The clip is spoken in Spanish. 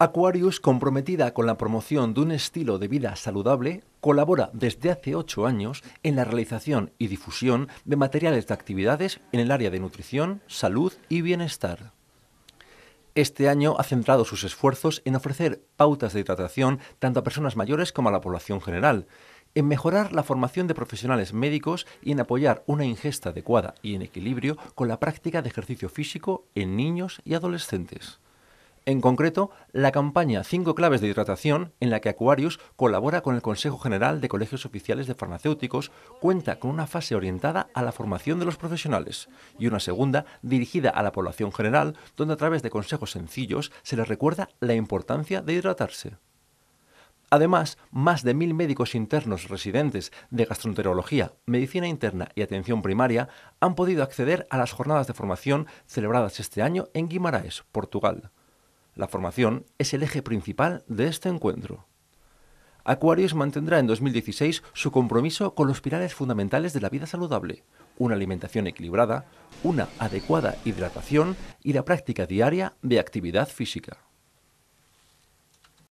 Aquarius, comprometida con la promoción de un estilo de vida saludable, colabora desde hace ocho años en la realización y difusión de materiales de actividades en el área de nutrición, salud y bienestar. Este año ha centrado sus esfuerzos en ofrecer pautas de hidratación tanto a personas mayores como a la población general, en mejorar la formación de profesionales médicos y en apoyar una ingesta adecuada y en equilibrio con la práctica de ejercicio físico en niños y adolescentes en concreto la campaña Cinco claves de hidratación en la que Aquarius colabora con el Consejo General de Colegios Oficiales de Farmacéuticos, cuenta con una fase orientada a la formación de los profesionales y una segunda dirigida a la población general, donde a través de consejos sencillos se les recuerda la importancia de hidratarse. Además, más de mil médicos internos residentes de gastroenterología, medicina interna y atención primaria han podido acceder a las jornadas de formación celebradas este año en Guimaraes, Portugal. La formación es el eje principal de este encuentro. Aquarius mantendrá en 2016 su compromiso con los pilares fundamentales de la vida saludable, una alimentación equilibrada, una adecuada hidratación y la práctica diaria de actividad física.